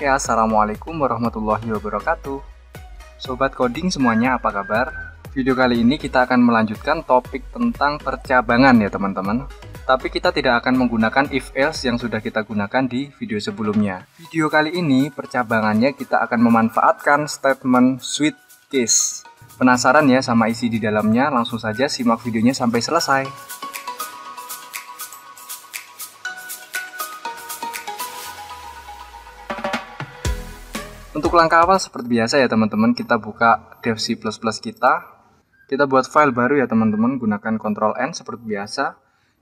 Oke, ya, Assalamualaikum warahmatullahi wabarakatuh Sobat Coding semuanya, apa kabar? Video kali ini kita akan melanjutkan topik tentang percabangan ya teman-teman Tapi kita tidak akan menggunakan if else yang sudah kita gunakan di video sebelumnya Video kali ini percabangannya kita akan memanfaatkan statement sweet case Penasaran ya sama isi di dalamnya? Langsung saja simak videonya sampai selesai Untuk langkah awal seperti biasa ya teman-teman, kita buka dev C++ kita. Kita buat file baru ya teman-teman, gunakan Ctrl N seperti biasa.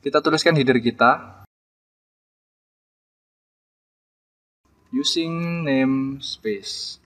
Kita tuliskan header kita. Using namespace.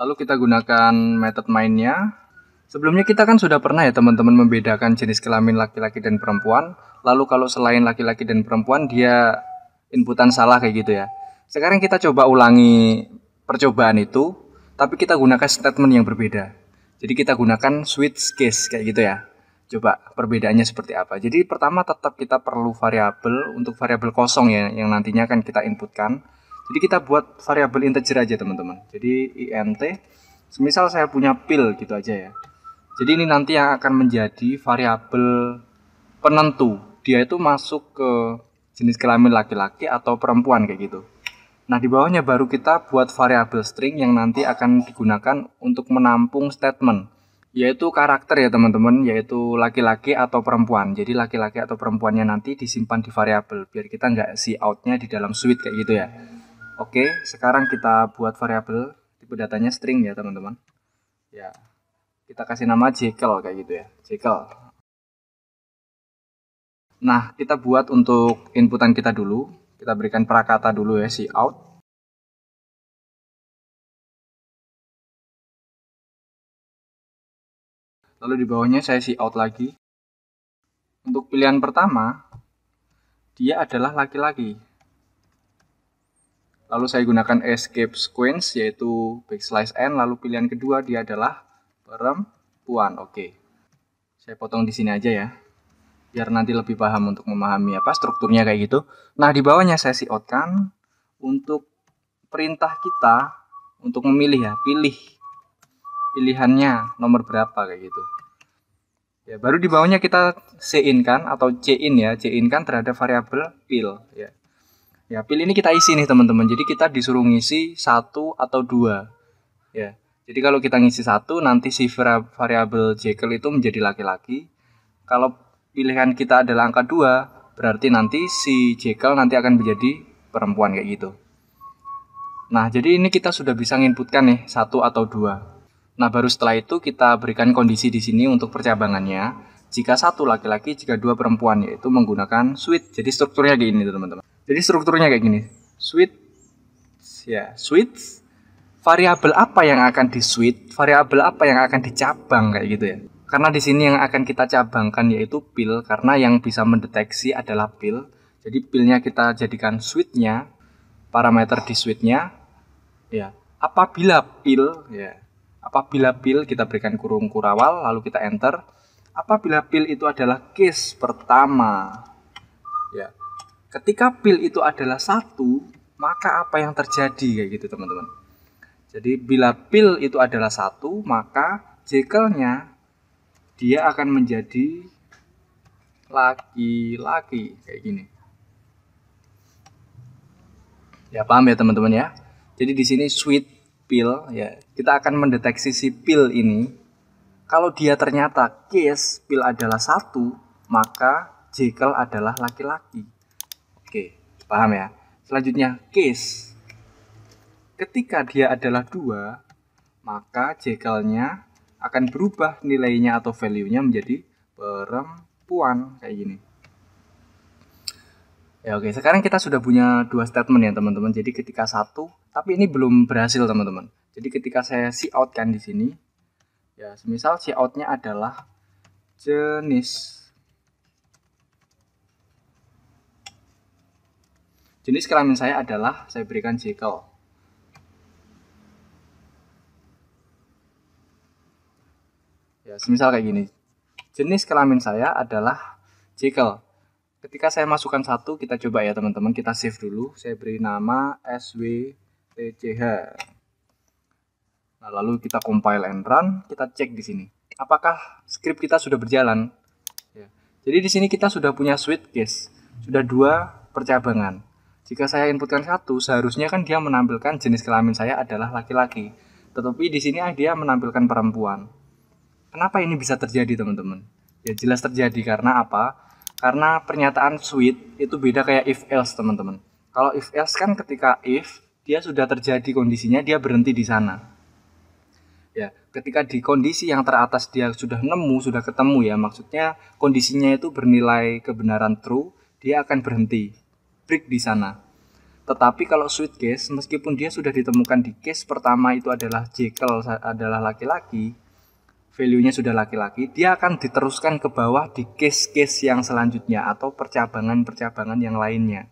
Lalu kita gunakan method mainnya. Sebelumnya kita kan sudah pernah ya teman-teman membedakan jenis kelamin laki-laki dan perempuan. Lalu kalau selain laki-laki dan perempuan dia inputan salah kayak gitu ya. Sekarang kita coba ulangi percobaan itu, tapi kita gunakan statement yang berbeda. Jadi kita gunakan switch case kayak gitu ya. Coba perbedaannya seperti apa. Jadi pertama tetap kita perlu variabel untuk variabel kosong ya yang nantinya akan kita inputkan. Jadi kita buat variabel integer aja teman-teman. Jadi int semisal saya punya pil gitu aja ya. Jadi ini nanti yang akan menjadi variabel penentu dia itu masuk ke jenis kelamin laki-laki atau perempuan kayak gitu. Nah, di bawahnya baru kita buat variabel string yang nanti akan digunakan untuk menampung statement, yaitu karakter ya teman-teman, yaitu laki-laki atau perempuan. Jadi laki-laki atau perempuannya nanti disimpan di variabel, biar kita nggak see outnya di dalam suite kayak gitu ya. Oke, sekarang kita buat variabel tipe datanya string ya teman-teman. Ya, kita kasih nama jekyll kayak gitu ya, jekyll. Nah, kita buat untuk inputan kita dulu, kita berikan prakata dulu ya si out Lalu di bawahnya saya si out lagi. Untuk pilihan pertama, dia adalah laki-laki. Lalu saya gunakan escape sequence yaitu backslash n. Lalu pilihan kedua dia adalah perempuan. Oke, saya potong di sini aja ya. Biar nanti lebih paham untuk memahami apa strukturnya kayak gitu. Nah di bawahnya saya si out kan untuk perintah kita untuk memilih ya, pilih pilihannya nomor berapa kayak gitu. Ya, baru di bawahnya kita C-in kan atau C-in ya, C-in kan terhadap variabel pil ya. Ya, pil ini kita isi nih teman-teman. Jadi kita disuruh ngisi satu atau dua. Ya. Jadi kalau kita ngisi satu nanti si variabel Jekyll itu menjadi laki-laki. Kalau pilihan kita adalah angka dua, berarti nanti si Jekyll nanti akan menjadi perempuan kayak gitu. Nah, jadi ini kita sudah bisa nginputkan nih satu atau dua. Nah, baru setelah itu kita berikan kondisi di sini untuk percabangannya. Jika satu laki-laki, jika dua perempuan, yaitu menggunakan suite. Jadi strukturnya kayak gini, teman-teman. Jadi strukturnya kayak gini. Suite, ya, suite. Variabel apa yang akan di suite? Variabel apa yang akan dicabang kayak gitu ya? Karena di sini yang akan kita cabangkan yaitu pil, karena yang bisa mendeteksi adalah pil. Jadi pilnya kita jadikan suite-nya, parameter di suite-nya. Ya, apabila pil, ya, Apabila pil kita berikan kurung kurawal lalu kita enter. Apabila pil itu adalah case pertama. Ya. Ketika pil itu adalah satu, maka apa yang terjadi kayak gitu teman-teman. Jadi bila pil itu adalah satu, maka jekelnya dia akan menjadi laki-laki kayak gini. Ya paham ya teman-teman ya. Jadi di sini sweet pill ya kita akan mendeteksi si pil ini. Kalau dia ternyata case pil adalah satu, maka jekel adalah laki-laki. Oke, paham ya? Selanjutnya case. Ketika dia adalah dua, maka jekelnya akan berubah nilainya atau value-nya menjadi perempuan kayak gini. Ya oke, sekarang kita sudah punya dua statement ya teman-teman. Jadi ketika satu, tapi ini belum berhasil teman-teman jadi ketika saya si out kan di sini, ya semisal si outnya adalah jenis jenis kelamin saya adalah saya berikan jekyll. Ya, semisal kayak gini. Jenis kelamin saya adalah jekyll. Ketika saya masukkan satu, kita coba ya teman-teman, kita save dulu. Saya beri nama SWTCH. Nah, lalu kita compile and run, kita cek di sini. Apakah script kita sudah berjalan? Ya. Jadi di sini kita sudah punya switch case, sudah dua percabangan. Jika saya inputkan satu, seharusnya kan dia menampilkan jenis kelamin saya adalah laki-laki. Tetapi di sini dia menampilkan perempuan. Kenapa ini bisa terjadi, teman-teman? Ya jelas terjadi karena apa? Karena pernyataan switch itu beda kayak if else, teman-teman. Kalau if else kan ketika if dia sudah terjadi kondisinya dia berhenti di sana ketika di kondisi yang teratas dia sudah nemu, sudah ketemu ya, maksudnya kondisinya itu bernilai kebenaran true, dia akan berhenti, break di sana. Tetapi kalau sweet case, meskipun dia sudah ditemukan di case pertama itu adalah Jekyll adalah laki-laki, value-nya sudah laki-laki, dia akan diteruskan ke bawah di case-case yang selanjutnya atau percabangan-percabangan yang lainnya.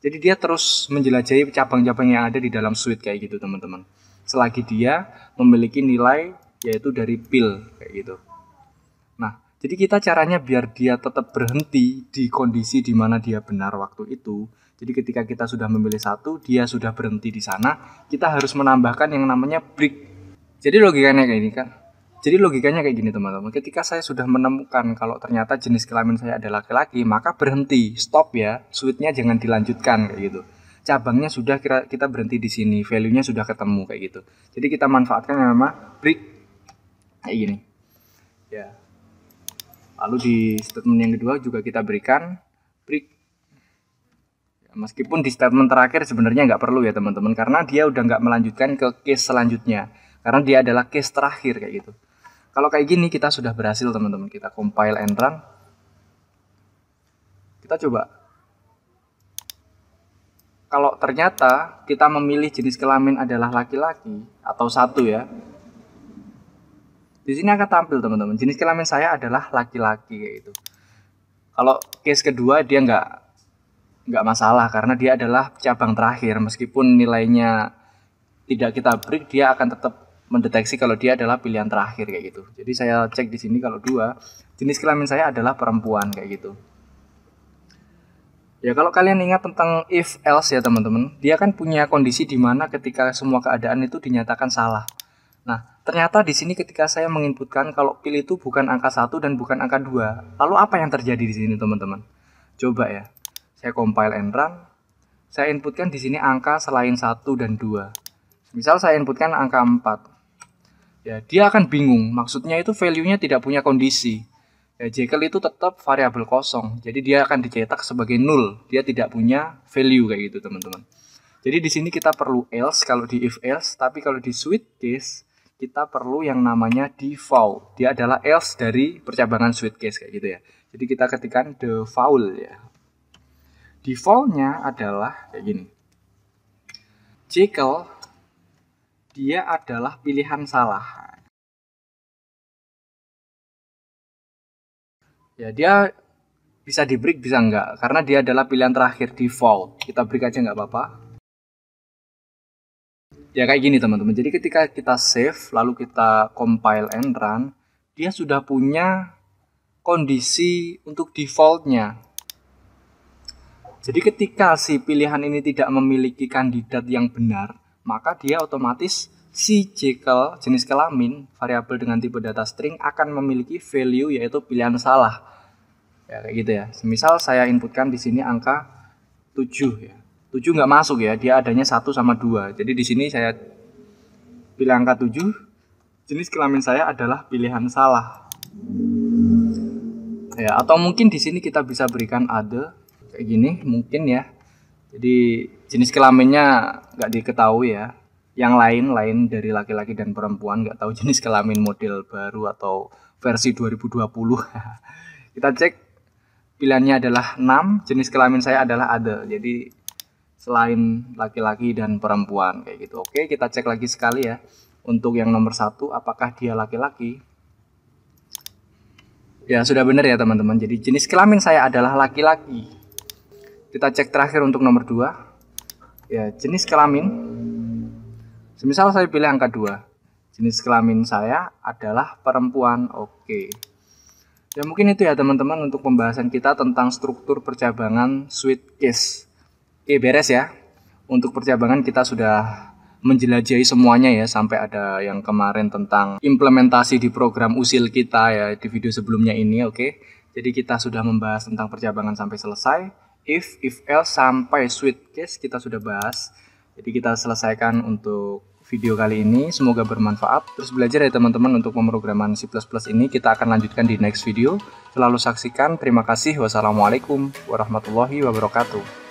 Jadi dia terus menjelajahi cabang-cabang yang ada di dalam suite kayak gitu teman-teman selagi dia memiliki nilai yaitu dari pil kayak gitu. Nah, jadi kita caranya biar dia tetap berhenti di kondisi di mana dia benar waktu itu. Jadi ketika kita sudah memilih satu, dia sudah berhenti di sana, kita harus menambahkan yang namanya break. Jadi logikanya kayak gini kan. Jadi logikanya kayak gini teman-teman. Ketika saya sudah menemukan kalau ternyata jenis kelamin saya adalah laki-laki, maka berhenti, stop ya. Sweetnya jangan dilanjutkan kayak gitu cabangnya sudah kira kita berhenti di sini, value-nya sudah ketemu kayak gitu. Jadi kita manfaatkan yang nama break kayak gini. Ya. Lalu di statement yang kedua juga kita berikan break. Ya, meskipun di statement terakhir sebenarnya nggak perlu ya teman-teman karena dia udah nggak melanjutkan ke case selanjutnya karena dia adalah case terakhir kayak gitu. Kalau kayak gini kita sudah berhasil teman-teman kita compile and run. Kita coba kalau ternyata kita memilih jenis kelamin adalah laki-laki atau satu ya. Di sini akan tampil teman-teman. Jenis kelamin saya adalah laki-laki gitu. Kalau case kedua dia nggak nggak masalah karena dia adalah cabang terakhir meskipun nilainya tidak kita break dia akan tetap mendeteksi kalau dia adalah pilihan terakhir kayak gitu. Jadi saya cek di sini kalau dua jenis kelamin saya adalah perempuan kayak gitu. Ya kalau kalian ingat tentang if else ya teman-teman, dia kan punya kondisi di mana ketika semua keadaan itu dinyatakan salah. Nah, ternyata di sini ketika saya menginputkan kalau pil itu bukan angka 1 dan bukan angka 2. Lalu apa yang terjadi di sini teman-teman? Coba ya. Saya compile and run. Saya inputkan di sini angka selain 1 dan 2. Misal saya inputkan angka 4. Ya, dia akan bingung. Maksudnya itu value-nya tidak punya kondisi ya Jekyll itu tetap variabel kosong. Jadi dia akan dicetak sebagai nul. Dia tidak punya value kayak gitu, teman-teman. Jadi di sini kita perlu else kalau di if else, tapi kalau di switch case kita perlu yang namanya default. Dia adalah else dari percabangan switch case kayak gitu ya. Jadi kita ketikkan default ya. Defaultnya adalah kayak gini. Jekyll dia adalah pilihan salah ya dia bisa di break bisa enggak karena dia adalah pilihan terakhir default kita break aja enggak apa-apa ya kayak gini teman-teman jadi ketika kita save lalu kita compile and run dia sudah punya kondisi untuk defaultnya jadi ketika si pilihan ini tidak memiliki kandidat yang benar maka dia otomatis si jekyll jenis kelamin variabel dengan tipe data string akan memiliki value yaitu pilihan salah ya kayak gitu ya semisal saya inputkan di sini angka 7 ya 7 nggak masuk ya dia adanya satu sama dua jadi di sini saya pilih angka 7 jenis kelamin saya adalah pilihan salah ya atau mungkin di sini kita bisa berikan ada kayak gini mungkin ya jadi jenis kelaminnya nggak diketahui ya yang lain-lain dari laki-laki dan perempuan nggak tahu jenis kelamin model baru atau versi 2020 kita cek pilihannya adalah 6 jenis kelamin saya adalah ada jadi selain laki-laki dan perempuan kayak gitu oke kita cek lagi sekali ya untuk yang nomor satu apakah dia laki-laki ya sudah benar ya teman-teman jadi jenis kelamin saya adalah laki-laki kita cek terakhir untuk nomor dua. ya jenis kelamin Semisal saya pilih angka 2. Jenis kelamin saya adalah perempuan. Oke. Ya mungkin itu ya teman-teman untuk pembahasan kita tentang struktur percabangan sweet case. Oke, beres ya. Untuk percabangan kita sudah menjelajahi semuanya ya sampai ada yang kemarin tentang implementasi di program usil kita ya di video sebelumnya ini oke. Okay? Jadi kita sudah membahas tentang percabangan sampai selesai. If, if else sampai sweet case kita sudah bahas. Jadi kita selesaikan untuk video kali ini. Semoga bermanfaat. Terus belajar ya teman-teman untuk pemrograman C++ ini. Kita akan lanjutkan di next video. Selalu saksikan. Terima kasih. Wassalamualaikum warahmatullahi wabarakatuh.